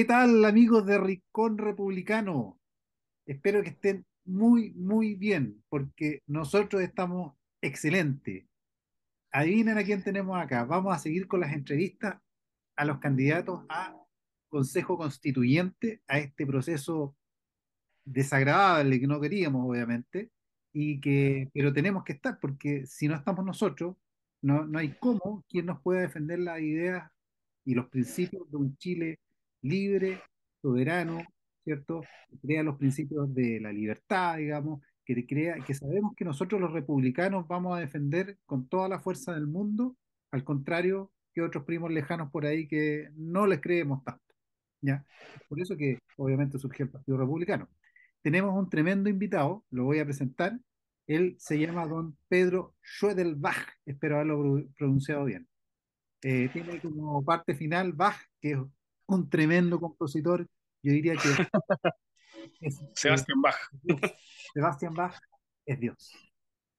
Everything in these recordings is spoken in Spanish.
¿Qué tal amigos de Rincón Republicano? Espero que estén muy, muy bien, porque nosotros estamos excelentes. Adivinen a quién tenemos acá. Vamos a seguir con las entrevistas a los candidatos a Consejo Constituyente, a este proceso desagradable que no queríamos, obviamente, y que, pero tenemos que estar, porque si no estamos nosotros, no, no hay cómo quien nos pueda defender las ideas y los principios de un Chile libre, soberano, ¿cierto? Que crea los principios de la libertad, digamos, que, crea, que sabemos que nosotros los republicanos vamos a defender con toda la fuerza del mundo, al contrario que otros primos lejanos por ahí que no les creemos tanto. ¿ya? Por eso que obviamente surge el Partido Republicano. Tenemos un tremendo invitado, lo voy a presentar. Él se llama don Pedro Schwedelbach, espero haberlo pronunciado bien. Eh, tiene como parte final Bach, que es un tremendo compositor. Yo diría que. Sebastián Bach. Sebastián Bach es Dios.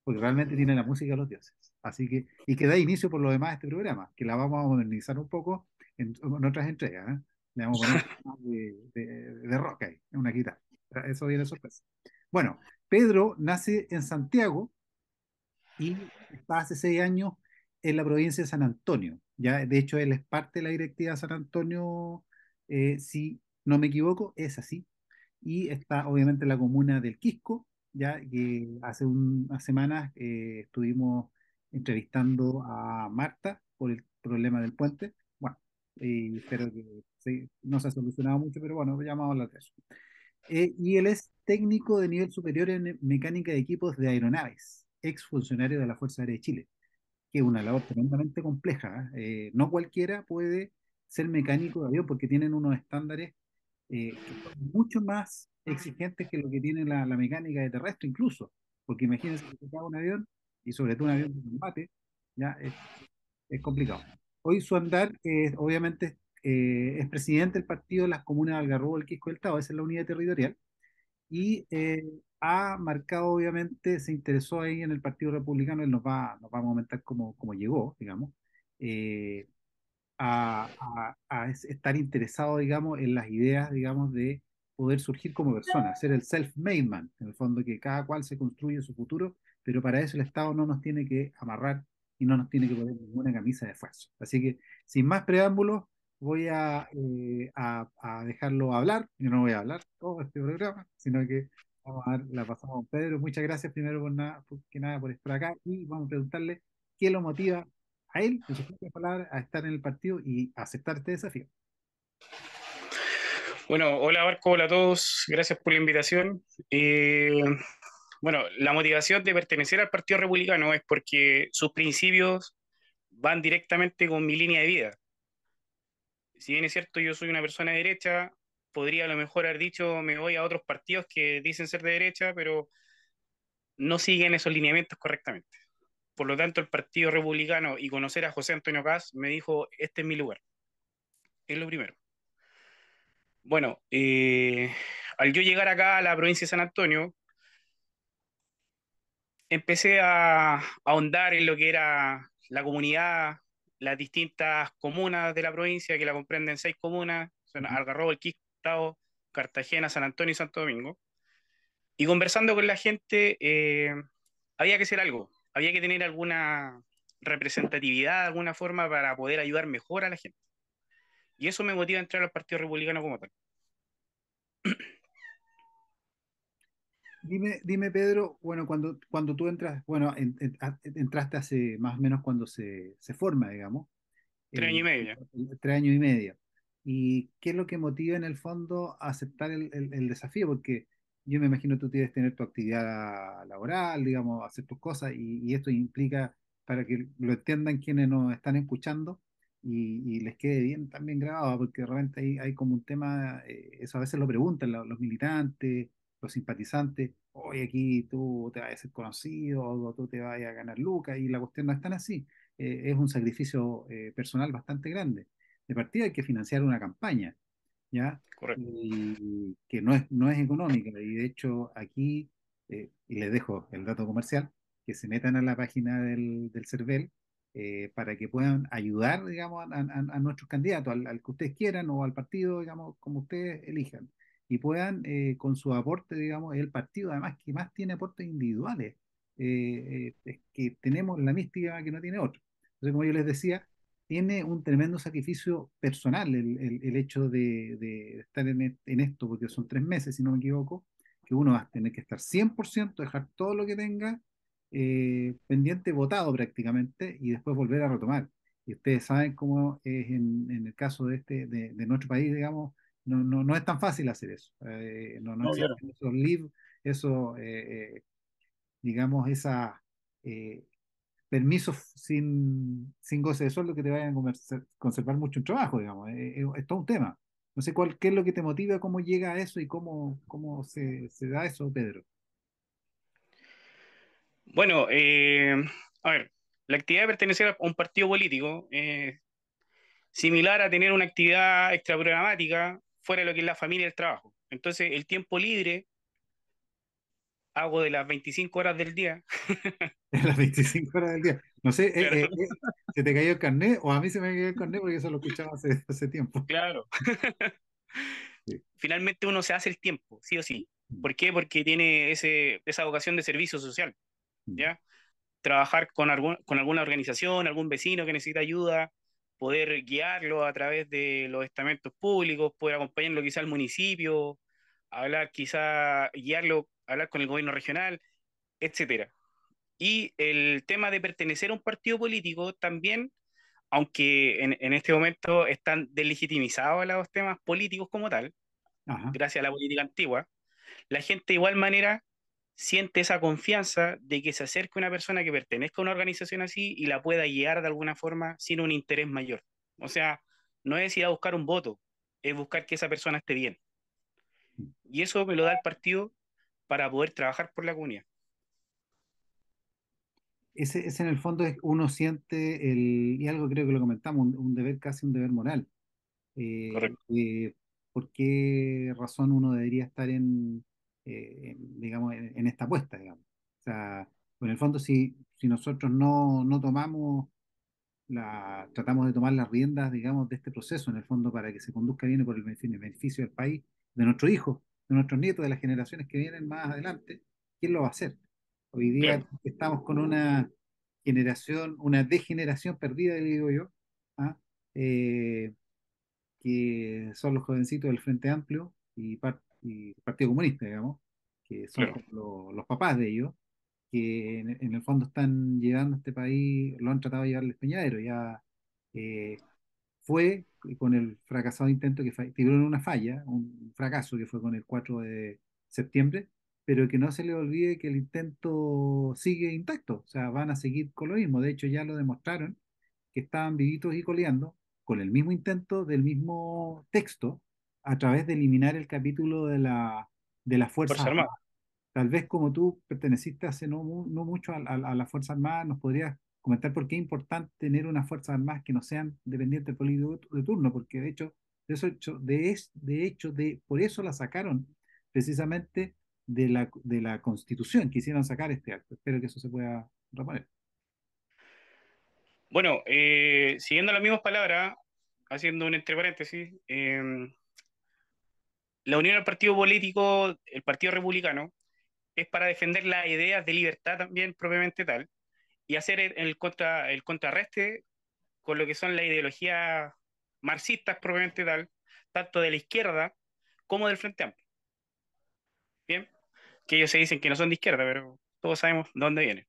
Porque realmente tiene la música de los dioses. Así que, y que da inicio por lo demás a este programa, que la vamos a modernizar un poco en, otras entregas. ¿eh? Le vamos a poner de, de, de rock ahí, en una guitarra. Eso viene sorpresa. Bueno, Pedro nace en Santiago y está hace seis años en la provincia de San Antonio, de hecho, él es parte de la directiva San Antonio, eh, si no me equivoco, es así. Y está obviamente la comuna del Quisco, ya que hace unas semanas eh, estuvimos entrevistando a Marta por el problema del puente. Bueno, eh, espero que no se ha solucionado mucho, pero bueno, llamamos a eh, y él es técnico de nivel superior en mecánica de equipos de aeronaves, ex funcionario de la Fuerza Aérea de Chile que es una labor tremendamente compleja. ¿eh? Eh, no cualquiera puede ser mecánico de avión porque tienen unos estándares eh, mucho más exigentes que lo que tiene la, mecánica de terrestre incluso. Porque imagínense que se un avión y sobre todo un avión de combate, ya es, complicado. Hoy su andar, obviamente, es presidente del partido de las comunas de Algarrobo, El Quisco del Estado, esa es la unidad territorial, y ha marcado, obviamente, se interesó ahí en el Partido Republicano, él nos va, nos va a comentar cómo, cómo llegó, digamos, eh, a, estar interesado, digamos, en las ideas, digamos, de poder surgir como persona, ser el self-made man, en el fondo que cada cual se construye su futuro, pero para eso el Estado no nos tiene que amarrar y no nos tiene que poner ninguna camisa de esfuerzo Así que, sin más preámbulos, voy a, eh, a, dejarlo hablar. Yo no voy a hablar todo este programa, sino que Vamos a ver, la pasamos a Pedro. Muchas gracias primero por nada, que nada por estar acá y vamos a preguntarle qué lo motiva a él, en sus propias palabras, a estar en el partido y aceptar este desafío. Bueno, hola Barco, hola a todos, gracias por la invitación. Eh, bueno, la motivación de pertenecer al Partido Republicano es porque sus principios van directamente con mi línea de vida. Si bien es cierto, yo soy una persona de derecha, podría a lo mejor haber dicho me voy a otros partidos que dicen ser de derecha, pero no siguen esos lineamientos correctamente. Por lo tanto, el Partido Republicano y conocer a José Antonio Caz me dijo, este es mi lugar. Es lo primero. Bueno, eh, al yo llegar acá a la provincia de San Antonio, empecé a, ahondar en lo que era la comunidad, las distintas comunas de la provincia, que la comprenden seis comunas, son Algarrobo, El Quisco, Estado, Cartagena, San Antonio y Santo Domingo. Y conversando con la gente, eh, había que hacer algo, había que tener alguna representatividad, alguna forma para poder ayudar mejor a la gente. Y eso me motiva a entrar al Partido Republicano como tal. Dime, dime Pedro, bueno, cuando, cuando tú entras, bueno, entraste hace más o menos cuando se, se forma, digamos. Tres eh, años y medio. Tres años y medio y qué es lo que motiva en el fondo a aceptar el, desafío, porque yo me imagino tú tienes que tener tu actividad laboral, digamos, hacer tus cosas, y, esto implica, para que lo entiendan quienes nos están escuchando y, les quede bien también grabado, porque realmente hay, hay como un tema, eh, eso a veces lo preguntan los, militantes, los simpatizantes, hoy aquí tú te vas a ser conocido, o tú te vas a ganar lucas, y la cuestión no es tan así, eh, es un sacrificio eh, personal bastante grande de partida hay que financiar una campaña, ¿ya? Correcto. Y que no es, no es económica. Y de hecho, aquí, eh, y les dejo el dato comercial, que se metan a la página del, del CERVEL eh, para que puedan ayudar, digamos, a, nuestros candidatos, al, que ustedes quieran o al partido, digamos, como ustedes elijan. Y puedan, eh, con su aporte, digamos, el partido además que más tiene aportes individuales, que tenemos la mística que no tiene otro. Entonces, como yo les decía, tiene un tremendo sacrificio personal el, hecho de, estar e, en, esto, porque son tres meses, si no me equivoco, que uno va a tener que estar 100%, dejar todo lo que tenga eh, pendiente, votado prácticamente, y después volver a retomar. Y ustedes saben cómo es en, el caso de, este, de, nuestro país, digamos, no, no, no, es tan fácil hacer eso. Eh, no, no, claro. esos live, eso, eh, digamos, esa permisos sin, sin goce de sueldo que te vayan a conservar mucho un trabajo, digamos. Eh, eh, es, todo un tema. No sé cuál, qué es lo que te motiva, cómo llega a eso y cómo, cómo se, da eso, Pedro. Bueno, eh, a ver, la actividad de pertenecer a un partido político, es similar a tener una actividad extraprogramática fuera de lo que es la familia y el trabajo. Entonces, el tiempo libre hago de las 25 horas del día. De las 25 horas del día. No sé, eh, eh, eh, ¿se te cayó el carnet? O a mí se me cayó el carnet porque eso lo escuchaba hace, hace tiempo. Claro. Finalmente uno se hace el tiempo, sí o sí. Mm. ¿Por qué? Porque tiene esa vocación de servicio social. Mm. ¿Ya? Trabajar con, con alguna organización, algún vecino que necesita ayuda, poder guiarlo a través de los estamentos públicos, poder acompañarlo quizá al municipio, hablar quizá, guiarlo hablar con el gobierno regional, etcétera. Y el tema de pertenecer a un partido político también, aunque en, en este momento están deslegitimizados los temas políticos como tal, gracias a la política antigua, la gente de igual manera siente esa confianza de que se acerque una persona que pertenezca a una organización así y la pueda guiar de alguna forma sin un interés mayor. O sea, no es ir a buscar un voto, es buscar que esa persona esté bien. Y eso me lo da el partido para poder trabajar por la comunidad. Ese, en el fondo es, uno siente, el, y algo creo que lo comentamos, un, deber casi un deber moral. Eh, Correcto. Eh, ¿Por qué razón uno debería estar eh, en, esta apuesta? Digamos? O sea, en el fondo, si, si nosotros no, tomamos la, tratamos de tomar las riendas, digamos, de este proceso, en el fondo, para que se conduzca bien por el beneficio del país, de nuestro hijo, nuestros nietos, de las generaciones que vienen más adelante, ¿quién lo va a hacer? Hoy día estamos con una generación, una degeneración perdida, digo yo, ¿ah? eh, que son los jovencitos del Frente Amplio y, Partido Comunista, digamos, que son los, papás de ellos, que en, el fondo están llevando a este país, lo han tratado de llevar al espeñadero, ya eh, fue con el fracasado intento que tuvieron una falla, un fracaso que fue con el 4 de septiembre, pero que no se le olvide que el intento sigue intacto, o sea, van a seguir con lo mismo. De hecho, ya lo demostraron que estaban vivitos y coleando con el mismo intento del mismo texto a través de eliminar el capítulo de la, de Fuerza, Armada. Tal vez como tú perteneciste hace no, mucho a, a la Fuerza Armada, nos podrías comentar por qué es importante tener unas fuerzas armadas que no sean dependientes del político de turno, porque de hecho, de, de, de hecho, de, por eso la sacaron precisamente de la, de la constitución, quisieron sacar este acto. Espero que eso se pueda reponer. Bueno, eh, siguiendo las mismas palabras, haciendo un entre paréntesis, em, la unión al partido político, el Partido Republicano, es para defender las ideas de libertad también propiamente tal, y hacer el, contra, el contrarreste con lo que son las ideologías marxistas propiamente tal, tanto de la izquierda como del Frente Amplio. Bien, que ellos se dicen que no son de izquierda, pero todos sabemos dónde vienen.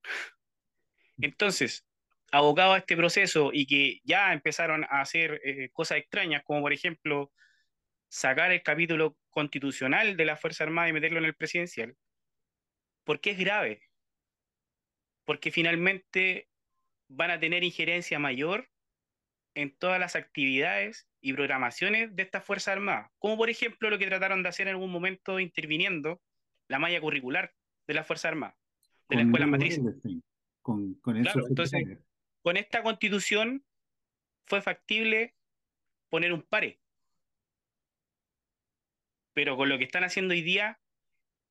Entonces, abogados a este proceso y que ya empezaron a hacer eh, cosas extrañas, como por ejemplo sacar el capítulo constitucional de la Fuerza Armada y meterlo en el presidencial, porque es grave, porque finalmente van a tener injerencia mayor en todas las actividades y programaciones de estas Fuerzas Armadas, como por ejemplo lo que trataron de hacer en algún momento interviniendo la malla curricular de las Fuerzas Armadas, de la Escuela Matriz. Con, con esta constitución fue factible poner un pare. Pero con lo que están haciendo hoy día,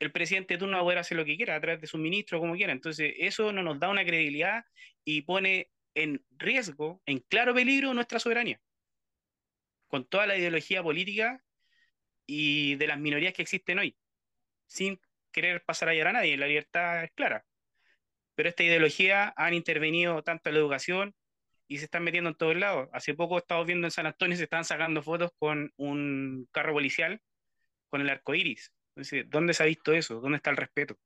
el presidente de turno va a poder hacer lo que quiera a través de sus ministros, como quiera. Entonces, eso no nos da una credibilidad y pone en riesgo, en claro peligro, nuestra soberanía. Con toda la ideología política y de las minorías que existen hoy, sin querer pasar a a nadie, la libertad es clara. Pero esta ideología han intervenido tanto en la educación y se están metiendo en todos lados. Hace poco estamos viendo en San Antonio se están sacando fotos con un carro policial con el arco iris entonces, ¿dónde se ha visto eso? ¿Dónde está el respeto?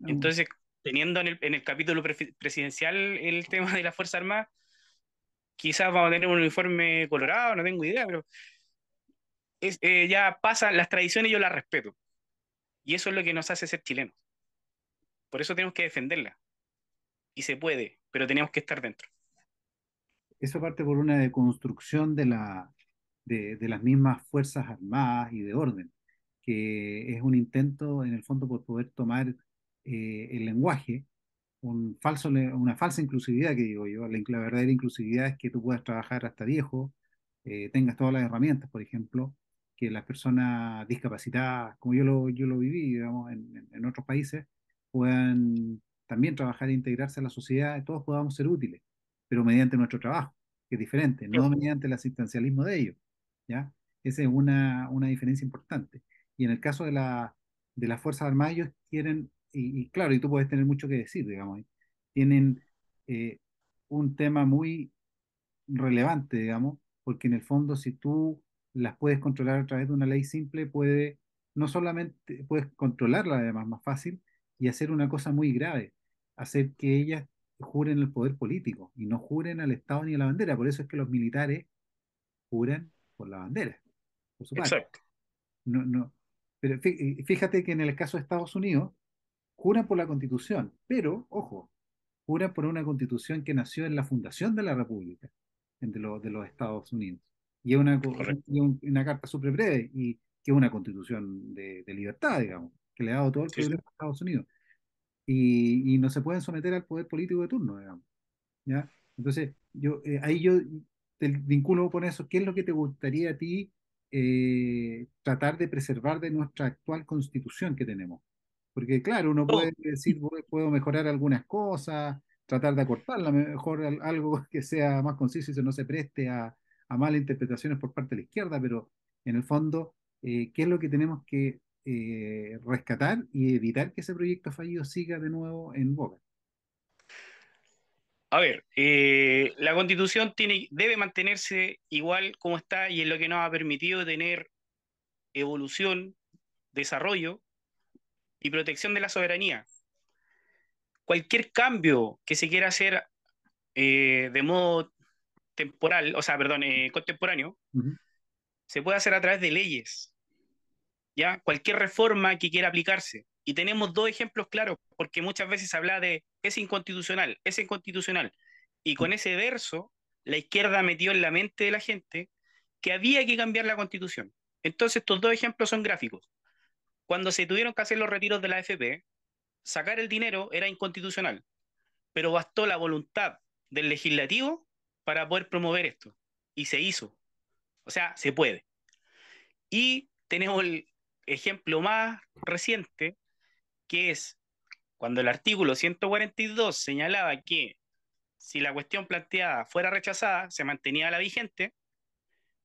Mm. Entonces, teniendo en el, capítulo presidencial el tema de la Fuerza Armada, quizás vamos a tener un uniforme colorado, no tengo idea, pero eh, ya pasan las tradiciones y yo las respeto. Y eso es lo que nos hace ser chilenos. Por eso tenemos que defenderla. Y se puede, pero tenemos que estar dentro. Eso parte por una deconstrucción de, la, de, de las mismas Fuerzas Armadas y de orden que es un intento en el fondo por poder tomar eh, el lenguaje, un falso, una falsa inclusividad que digo yo, la, verdadera inclusividad es que tú puedas trabajar hasta viejo, eh, tengas todas las herramientas, por ejemplo, que las personas discapacitadas, como yo lo, yo lo viví, digamos, en, en otros países, puedan también trabajar e integrarse a la sociedad, todos podamos ser útiles, pero mediante nuestro trabajo, que es diferente, no mediante el asistencialismo de ellos, ¿ya? Esa es una, una diferencia importante. Y en el caso de, la, de las Fuerzas Armadas, ellos quieren, y, claro, y tú puedes tener mucho que decir, digamos, tienen eh, un tema muy relevante, digamos, porque en el fondo si tú las puedes controlar a través de una ley simple, puede no solamente puedes controlarla además más fácil y hacer una cosa muy grave, hacer que ellas juren el poder político y no juren al Estado ni a la bandera. Por eso es que los militares juran por la bandera, por su Exacto. No, no, pero fíjate que en el caso de Estados Unidos, juran por la Constitución, pero, ojo, juran por una Constitución que nació en la fundación de la República, de, los Estados Unidos. Y es una, carta súper breve, y que es una Constitución de, libertad, digamos, que le ha dado todo el poder a Estados Unidos. Y, no se pueden someter al poder político de turno, digamos. Entonces, yo, eh, ahí yo te vinculo con eso. ¿Qué es lo que te gustaría a ti eh, tratar de preservar de nuestra actual constitución que tenemos. Porque claro, uno oh. puede decir, puedo mejorar algunas cosas, tratar de acortarla, mejor algo que sea más conciso y no se preste a, malas interpretaciones por parte de la izquierda, pero en el fondo, eh, ¿qué es lo que tenemos que eh, rescatar y evitar que ese proyecto fallido siga de nuevo en boca? A ver, eh, la constitución tiene, debe mantenerse igual como está y es lo que nos ha permitido tener evolución, desarrollo y protección de la soberanía. Cualquier cambio que se quiera hacer eh, de modo temporal, o sea, perdón, eh, contemporáneo, se puede hacer a través de leyes. ¿Ya? Cualquier reforma que quiera aplicarse. Y tenemos dos ejemplos claros, porque muchas veces se habla de es inconstitucional, es inconstitucional. Y con mm. ese verso, la izquierda metió en la mente de la gente que había que cambiar la constitución. Entonces, estos dos ejemplos son gráficos. Cuando se tuvieron que hacer los retiros de la AFP, sacar el dinero era inconstitucional, pero bastó la voluntad del legislativo para poder promover esto. Y se hizo. O sea, se puede. Y tenemos el ejemplo más reciente, que es cuando el artículo 142 señalaba que si la cuestión planteada fuera rechazada, se mantenía la vigente,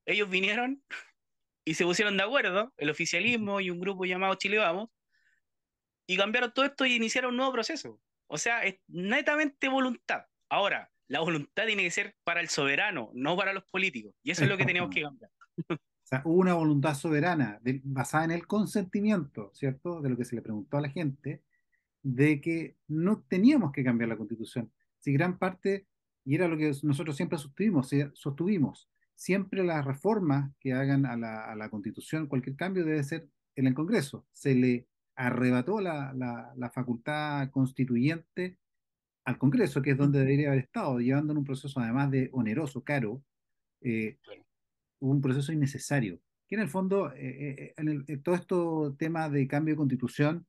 ellos vinieron y se pusieron de acuerdo, el oficialismo y un grupo llamado Chile Vamos, y cambiaron todo esto y iniciaron un nuevo proceso. O sea, es netamente voluntad. Ahora, la voluntad tiene que ser para el soberano, no para los políticos. Y eso es lo que tenemos que cambiar. O sea, hubo una voluntad soberana basada en el consentimiento, ¿cierto? De lo que se le preguntó a la gente de que no teníamos que cambiar la constitución. Si gran parte, y era lo que nosotros siempre sostuvimos, sostuvimos siempre las reformas que hagan a la, constitución, cualquier cambio debe ser en el Congreso. Se le arrebató la, facultad constituyente al Congreso, que es donde debería haber estado, llevando en un proceso además de oneroso, caro, eh, un proceso innecesario. Que en el fondo, eh, eh, en todo este tema de cambio de constitución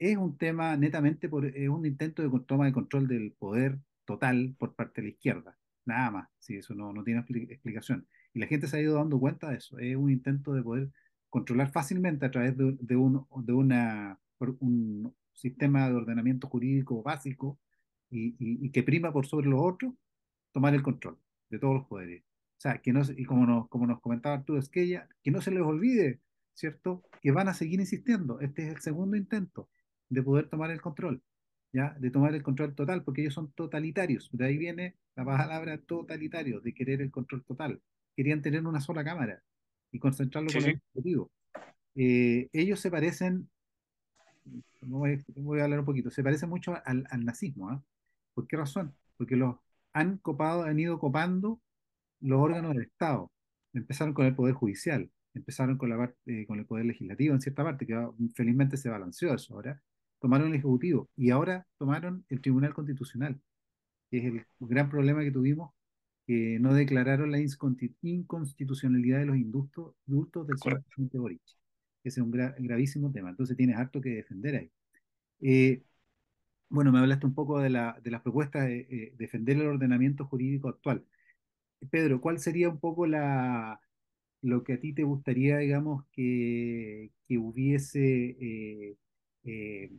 es un tema netamente por es un intento de toma de control del poder total por parte de la izquierda. Nada más, si eso no, no tiene explicación. Y la gente se ha ido dando cuenta de eso. Es un intento de poder controlar fácilmente a través de, un, de una, un sistema de ordenamiento jurídico básico y, y, que prima por sobre los otros, tomar el control de todos los poderes. O sea, que no, y como nos, como nos comentaba Arturo Esquella, que no se les olvide, ¿cierto? Que van a seguir insistiendo. Este es el segundo intento de poder tomar el control, ¿ya? de tomar el control total, porque ellos son totalitarios. De ahí viene la palabra totalitario, de querer el control total. Querían tener una sola cámara y concentrarlo con el objetivo. Eh, ellos se parecen, voy, a hablar un poquito, se parecen mucho al, nazismo. ¿ah? ¿Por qué razón? Porque los han copado, han ido copando los órganos del Estado. Empezaron con el Poder Judicial, empezaron con, la eh, con el Poder Legislativo en cierta parte, que felizmente se balanceó eso ahora, tomaron el Ejecutivo y ahora tomaron el Tribunal Constitucional, que es el gran problema que tuvimos, que no declararon la inconstitucionalidad de los indultos, del señor de Boric. Ese es un gravísimo tema, entonces tienes harto que defender ahí. Eh, bueno, me hablaste un poco de, las propuestas de eh, defender el ordenamiento jurídico actual. Pedro, ¿cuál sería un poco la, lo que a ti te gustaría, digamos, que, hubiese eh,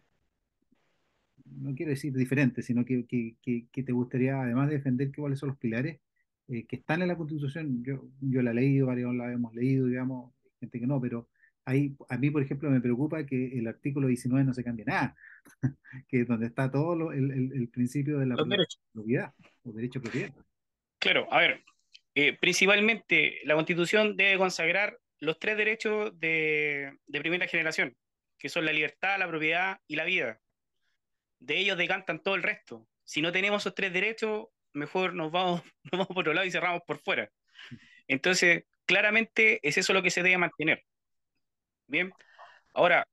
no quiero decir diferente, sino que, que, te gustaría, además de defender cuáles son los pilares eh, que están en la Constitución, yo, yo la he leído, varios la hemos leído, digamos, gente que no, pero ahí, a mí, por ejemplo, me preocupa que el artículo 19 no se cambie nada, que es donde está todo el, principio de la propiedad, o derecho propiedad. Claro, a ver, eh, principalmente la Constitución debe consagrar los tres derechos de, de primera generación, que son la libertad, la propiedad y la vida de ellos decantan todo el resto. Si no tenemos esos tres derechos, mejor nos vamos, vamos por otro lado y cerramos por fuera. Entonces, claramente es eso lo que se debe mantener. Bien, ahora,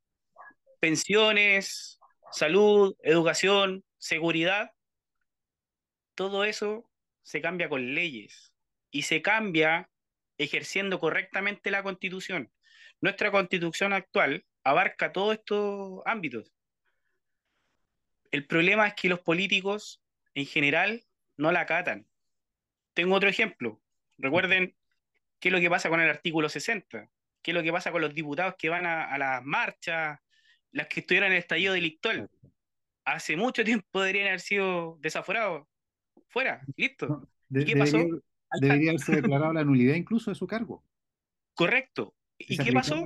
pensiones, salud, educación, seguridad, todo eso se cambia con leyes y se cambia ejerciendo correctamente la constitución. Nuestra constitución actual abarca todos estos ámbitos el problema es que los políticos en general no la acatan. Tengo otro ejemplo. Recuerden qué es lo que pasa con el artículo 60, qué es lo que pasa con los diputados que van a, las marchas, las que estuvieron en el estallido delictual. Hace mucho tiempo deberían haber sido desaforados. Fuera, listo. qué pasó? Debería haberse declarado la nulidad incluso de su cargo. Correcto. ¿Y qué pasó?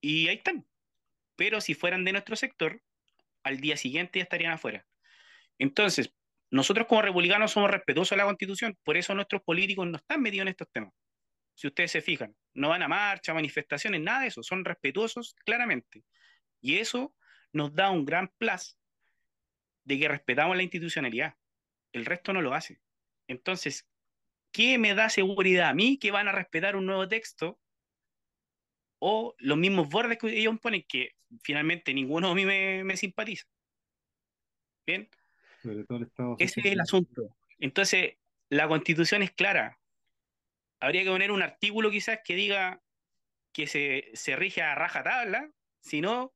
Y ahí están. Pero si fueran de nuestro sector, al día siguiente ya estarían afuera. Entonces, nosotros como republicanos somos respetuosos de la Constitución, por eso nuestros políticos no están metidos en estos temas. Si ustedes se fijan, no van a marcha, manifestaciones, nada de eso, son respetuosos claramente. Y eso nos da un gran plus de que respetamos la institucionalidad. El resto no lo hace. Entonces, ¿qué me da seguridad a mí que van a respetar un nuevo texto o los mismos bordes que ellos ponen que finalmente ninguno de mí me, simpatiza. Bien. Ese es el asunto. Entonces, la constitución es clara. Habría que poner un artículo quizás que diga que se, rige a raja tabla, si no,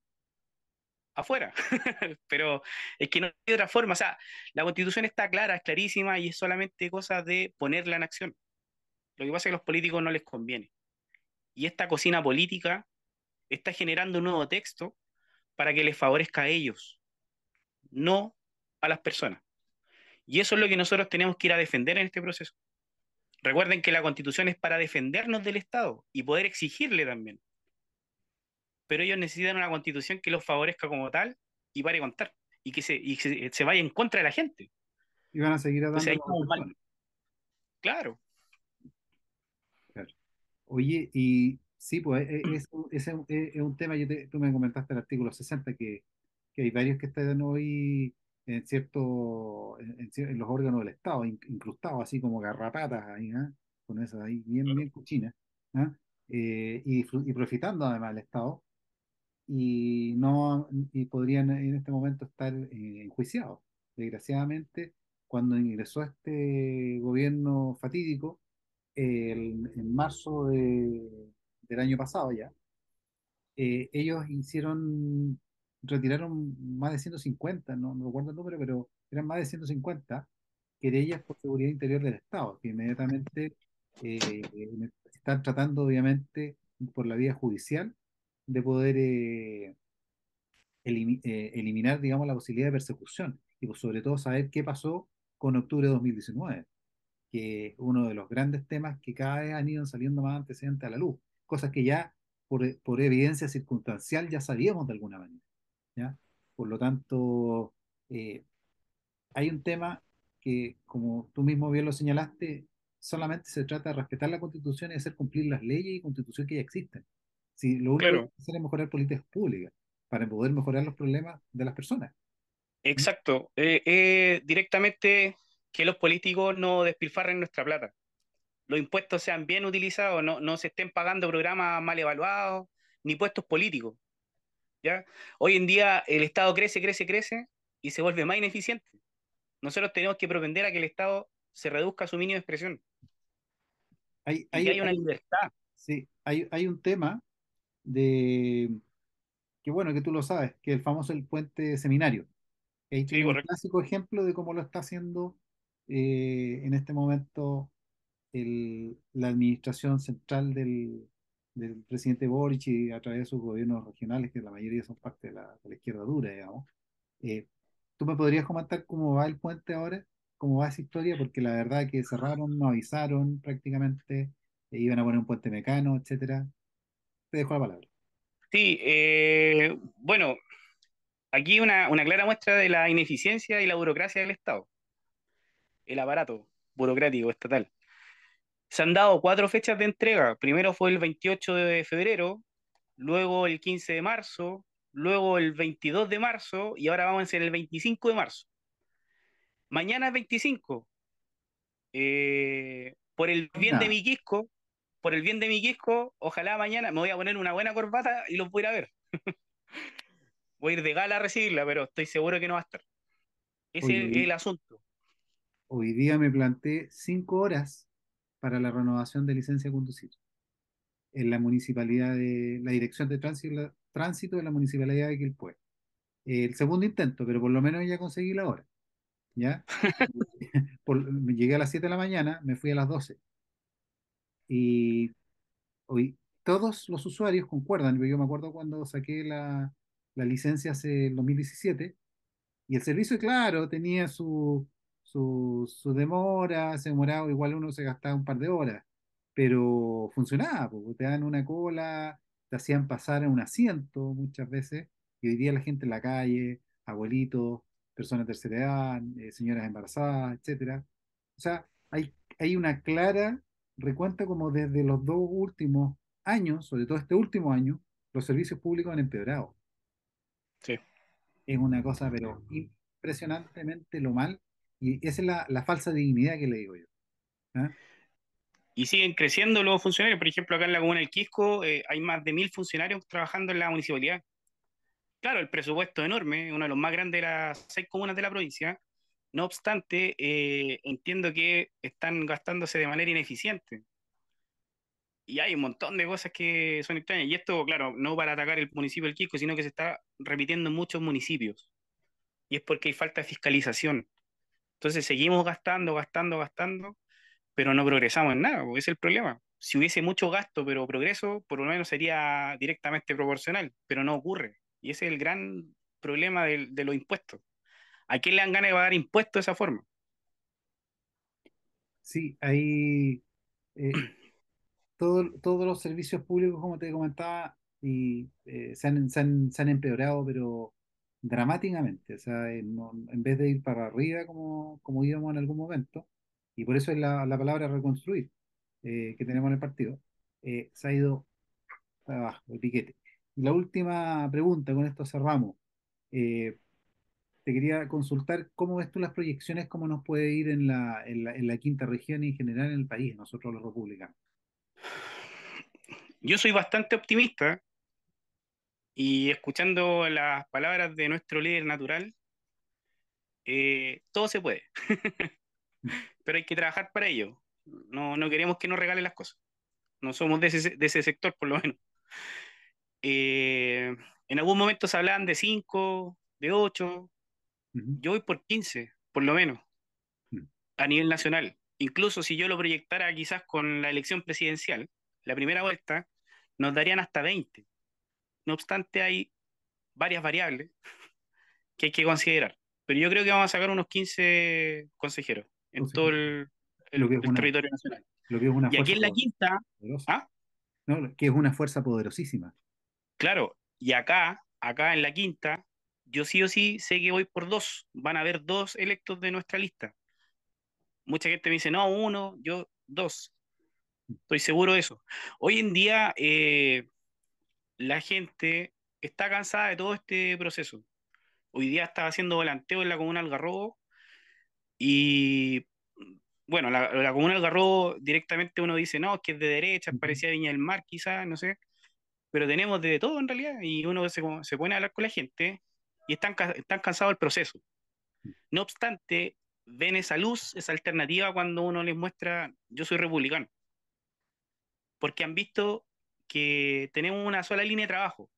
afuera. Pero es que no hay otra forma. O sea, la constitución está clara, es clarísima y es solamente cosa de ponerla en acción. Lo que pasa es que a los políticos no les conviene. Y esta cocina política está generando un nuevo texto para que les favorezca a ellos, no a las personas. Y eso es lo que nosotros tenemos que ir a defender en este proceso. Recuerden que la constitución es para defendernos del Estado y poder exigirle también. Pero ellos necesitan una constitución que los favorezca como tal y para contar. Y que se, se, vaya en contra de la gente. Y van a seguir claro. Oye, y Sí, pues e, e, mm. es, e, es, un tema, tú me comentaste el artículo 60, que, hay varios que están hoy en cierto en, los órganos del Estado, incrustados así como garrapatas ahí, ¿ah? con esas ahí bien, bien cochinas, ah eh, y, profitando además del Estado, y no y podrían en este momento estar eh, enjuiciados. Desgraciadamente, cuando ingresó este gobierno fatídico, en marzo de, del año pasado ya, eh, ellos hicieron, retiraron más de 150, no, no recuerdo el número, pero eran más de 150 querellas por seguridad interior del Estado, que inmediatamente eh, están tratando, obviamente, por la vía judicial, de poder eh, eliminar, digamos, la posibilidad de persecución y, pues, sobre todo, saber qué pasó con octubre de 2019, que es uno de los grandes temas que cada vez han ido saliendo más antecedentes a la luz cosas que ya por, evidencia circunstancial ya sabíamos de alguna manera. Por lo tanto, eh, hay un tema que, como tú mismo bien lo señalaste, solamente se trata de respetar la constitución y hacer cumplir las leyes y constitución que ya existen. Si lo único claro. que hacer es mejorar políticas públicas para poder mejorar los problemas de las personas. Exacto. Eh, eh, directamente que los políticos no despilfarren nuestra plata los impuestos sean bien utilizados, no, no se estén pagando programas mal evaluados, ni puestos políticos. ¿ya? Hoy en día el Estado crece, crece, crece y se vuelve más ineficiente. Nosotros tenemos que propender a que el Estado se reduzca a su mínimo de expresión. Hay, hay, una libertad. Sí, hay, un tema de que bueno, que tú lo sabes, que el famoso el puente seminario. Es un clásico ejemplo de cómo lo está haciendo eh, en este momento el, la administración central del, presidente Boric y a través de sus gobiernos regionales, que la mayoría son parte de la, izquierda dura, digamos. Eh, ¿Tú me podrías comentar cómo va el puente ahora? ¿Cómo va esa historia? Porque la verdad que cerraron, no avisaron prácticamente, eh, iban a poner un puente mecano, etcétera. Te dejo la palabra. Sí, eh, bueno, aquí una clara muestra de la ineficiencia y la burocracia del Estado. El aparato burocrático estatal se han dado cuatro fechas de entrega. Primero fue el 28 de febrero, luego el 15 de marzo, luego el 22 de marzo y ahora vamos a ser el 25 de marzo. Mañana es 25. Eh, por el bien de mi quisco, por el bien de mi quisco, ojalá mañana me voy a poner una buena corbata y lo voy ver. voy a ir de gala a recibirla, pero estoy seguro que no va a estar. Ese es el, asunto. Hoy día me planté cinco horas para la renovación de licencia de conducir en la municipalidad de la Dirección de Tránsito, de la Municipalidad de Quilpue. el segundo intento, pero por lo menos ya conseguí la hora. ¿ya? por, llegué a las 7 de la mañana, me fui a las 12. Y hoy todos los usuarios concuerdan, yo me acuerdo cuando saqué la, la licencia hace el 2017, y el servicio, claro, tenía su, su, su demora, se demoraba, igual uno se gastaba un par de horas, pero funcionaba, porque pues, te dan una cola, te hacían pasar en un asiento muchas veces, y hoy la gente en la calle, abuelitos, personas de tercera edad, eh, señoras embarazadas, etc. O sea, hay, hay una clara recuenta como desde los dos últimos años, sobre todo este último año, los servicios públicos han empeorado. Sí. Es una cosa, pero impresionantemente lo mal y esa es la, falsa dignidad que le digo yo. ¿ah? Y siguen creciendo los funcionarios. Por ejemplo, acá en la comuna del Quisco eh, hay más de mil funcionarios trabajando en la municipalidad. Claro, el presupuesto es enorme, uno de los más grandes de las seis comunas de la provincia. No obstante, eh, entiendo que están gastándose de manera ineficiente. Y hay un montón de cosas que son extrañas. Y esto, claro, no para atacar el municipio del Quisco, sino que se está repitiendo en muchos municipios. Y es porque hay falta de fiscalización. Entonces seguimos gastando, gastando, gastando, pero no progresamos en nada, porque ese es el problema. Si hubiese mucho gasto, pero progreso, por lo menos sería directamente proporcional, pero no ocurre. Y ese es el gran problema de, los impuestos. ¿A quién le dan ganas de pagar impuestos de esa forma? Sí, ahí eh, todos los servicios públicos, como te comentaba, eh, se, han, empeorado, pero dramáticamente. O sea, eh, en vez de ir para arriba como, como íbamos en algún momento, y por eso es la, palabra reconstruir eh, que tenemos en el partido, eh, se ha ido para abajo el piquete. la última pregunta, con esto cerramos. te quería consultar cómo ves tú las proyecciones, cómo nos puede ir en la, en la, en la quinta región y en general en el país, nosotros los republicanos. Yo soy bastante optimista y escuchando las palabras de nuestro líder natural, eh, todo se puede, pero hay que trabajar para ello. No, no queremos que nos regalen las cosas. No somos de ese, sector, por lo menos. Eh, en algún momento se hablaban de 5, de 8. Yo voy por 15, por lo menos, mm. a nivel nacional. Incluso si yo lo proyectara quizás con la elección presidencial, la primera vuelta, nos darían hasta 20. No obstante, hay varias variables que hay que considerar. Pero yo creo que vamos a sacar unos 15 consejeros en todo el, territorio nacional. y aquí en la quinta... ¿Ah? que es una fuerza poderosísima. Claro, y acá, acá en la quinta, yo sí o sí sé que voy por dos. Van a haber dos electos de nuestra lista. Mucha gente me dice, no, uno, yo dos. Estoy seguro de eso. Hoy en día, eh, la gente está cansada de todo este proceso. Hoy día estaba haciendo volanteo en la comuna Algarrobo y bueno, la, la comuna Algarrobo directamente uno dice, no, es que es de derecha, parecía Viña del Mar quizás, no sé, pero tenemos de todo en realidad y uno se, pone a hablar con la gente y están, están cansados del proceso. No obstante, ven esa luz, esa alternativa cuando uno les muestra, yo soy republicano, porque han visto que tenemos una sola línea de trabajo.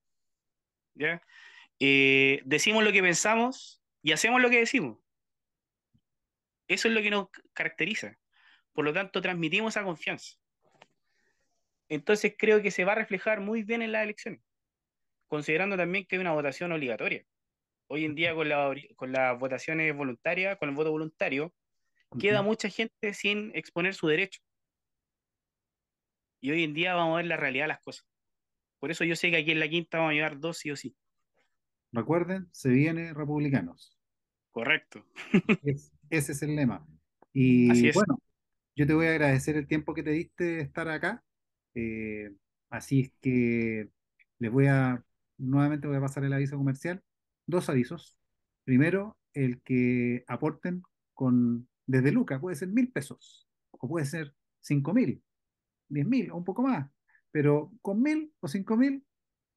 Eh, decimos lo que pensamos y hacemos lo que decimos. Eso es lo que nos caracteriza. Por lo tanto, transmitimos esa confianza. Entonces, creo que se va a reflejar muy bien en las elecciones, considerando también que hay una votación obligatoria. Hoy en día, con las votaciones voluntarias, con el voto voluntario, queda mucha gente sin exponer su derecho. Y hoy en día vamos a ver la realidad de las cosas. Por eso yo sé que aquí en la quinta vamos a llevar dos sí o sí. Recuerden, se viene republicanos. Correcto. ese es el lema. Y bueno, yo te voy a agradecer el tiempo que te diste de estar acá. Eh, así es que les voy a, nuevamente voy a pasar el aviso comercial. Dos avisos. Primero, el que aporten con desde Luca, puede ser mil pesos o puede ser cinco mil 10.000 o un poco más, pero con 1.000 o 5.000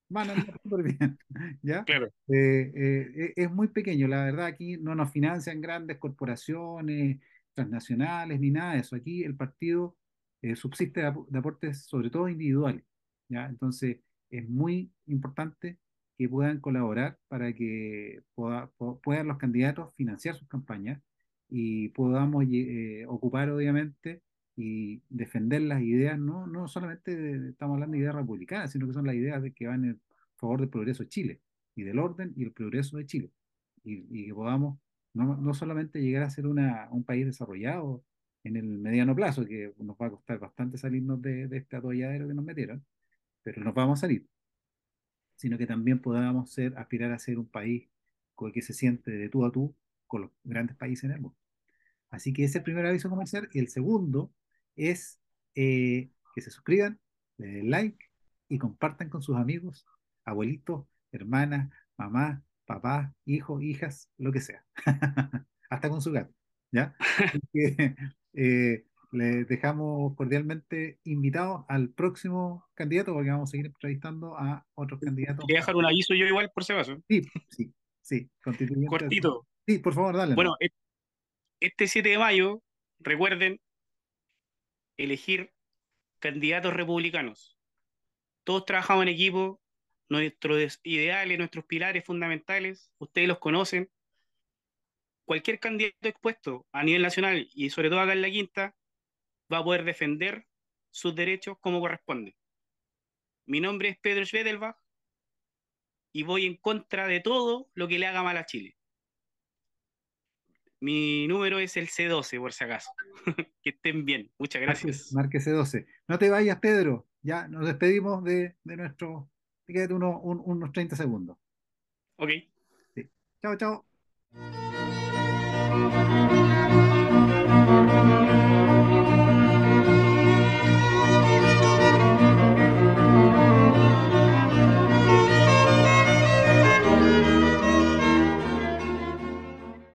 van a estar súper bien. ¿ya? Claro. Eh, eh, e, es muy pequeño, la verdad, aquí no nos financian grandes corporaciones transnacionales ni nada de eso. Aquí el partido eh, subsiste de, aportes, sobre todo individuales. ¿ya? Entonces, es muy importante que puedan colaborar para que puedan los candidatos financiar sus campañas y podamos ocupar, obviamente, y defender las ideas, no, no solamente estamos hablando de ideas republicanas, sino que son las ideas de que van en favor del progreso de Chile y del orden y el progreso de Chile. Y, y que podamos no, no, solamente llegar a ser una, un país desarrollado en el mediano plazo, que nos va a costar bastante salirnos de, de este atolladero que nos metieron, pero nos vamos a salir, sino que también podamos ser, aspirar a ser un país con el que se siente de tú a tú con los grandes países en el mundo. Así que ese es el primer aviso comercial. Y el segundo es eh, que se suscriban, le den like y compartan con sus amigos, abuelitos, hermanas, mamá, papá, hijos, hijas, lo que sea. Hasta con su gato, ¿ya? Eh, les dejamos cordialmente invitados al próximo candidato porque vamos a seguir entrevistando a otros candidatos. Voy dejar un aviso yo igual por si acaso. Sí, sí, sí. Cortito. Sí, por favor, dale. Bueno, e-, este 7 de mayo, recuerden, elegir candidatos republicanos. Todos trabajamos en equipo, nuestros ideales, nuestros pilares fundamentales, ustedes los conocen. Cualquier candidato expuesto a nivel nacional y sobre todo acá en la quinta va a poder defender sus derechos como corresponde. Mi nombre es Pedro Schwedelbach y voy en contra de todo lo que le haga mal a Chile. Mi número es el C12, por si acaso. que estén bien. Muchas gracias. Marque, C12. No te vayas, Pedro. Ya nos despedimos de, de nuestro. Quédate unos 30 segundos. Ok. Sí. Chao, chao.